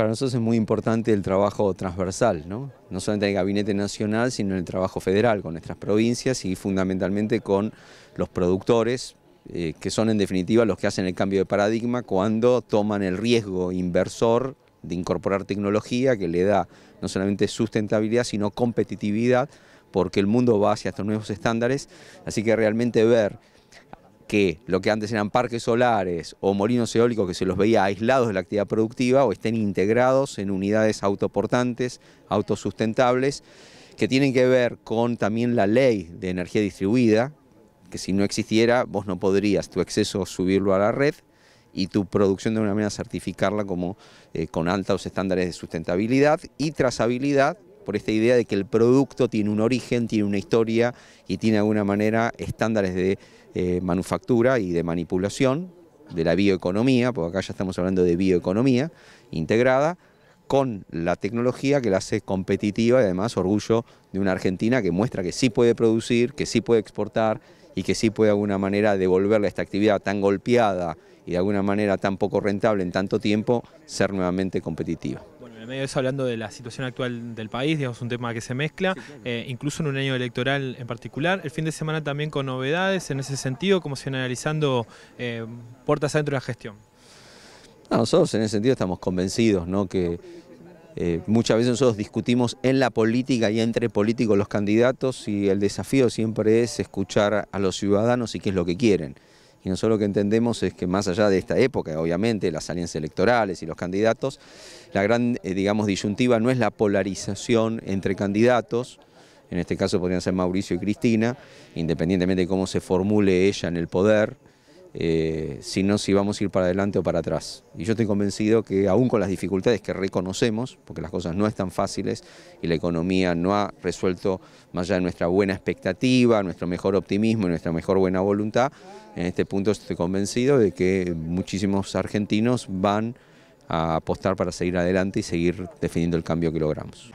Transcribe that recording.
para nosotros es muy importante el trabajo transversal, ¿no? solamente en el Gabinete Nacional, sino en el trabajo federal, con nuestras provincias y fundamentalmente con los productores, eh, que son en definitiva los que hacen el cambio de paradigma cuando toman el riesgo inversor de incorporar tecnología que le da no solamente sustentabilidad, sino competitividad, porque el mundo va hacia estos nuevos estándares, así que realmente ver que lo que antes eran parques solares o molinos eólicos que se los veía aislados de la actividad productiva o estén integrados en unidades autoportantes, autosustentables, que tienen que ver con también la ley de energía distribuida, que si no existiera vos no podrías tu exceso subirlo a la red y tu producción de una manera certificarla como eh, con altos estándares de sustentabilidad y trazabilidad por esta idea de que el producto tiene un origen, tiene una historia y tiene de alguna manera estándares de eh, manufactura y de manipulación de la bioeconomía, porque acá ya estamos hablando de bioeconomía integrada, con la tecnología que la hace competitiva y además orgullo de una Argentina que muestra que sí puede producir, que sí puede exportar y que sí puede de alguna manera devolverle a esta actividad tan golpeada y de alguna manera tan poco rentable en tanto tiempo, ser nuevamente competitiva en medio de eso hablando de la situación actual del país, digamos, un tema que se mezcla, eh, incluso en un año electoral en particular, el fin de semana también con novedades en ese sentido, como se si analizando eh, puertas adentro de la gestión. nosotros en ese sentido estamos convencidos, ¿no? Que eh, muchas veces nosotros discutimos en la política y entre políticos los candidatos y el desafío siempre es escuchar a los ciudadanos y qué es lo que quieren. Y nosotros lo que entendemos es que más allá de esta época, obviamente, las alianzas electorales y los candidatos, la gran, eh, digamos, disyuntiva no es la polarización entre candidatos, en este caso podrían ser Mauricio y Cristina, independientemente de cómo se formule ella en el poder, eh, sino si vamos a ir para adelante o para atrás. Y yo estoy convencido que aún con las dificultades que reconocemos, porque las cosas no están fáciles y la economía no ha resuelto más allá de nuestra buena expectativa, nuestro mejor optimismo y nuestra mejor buena voluntad, en este punto estoy convencido de que muchísimos argentinos van a apostar para seguir adelante y seguir definiendo el cambio que logramos.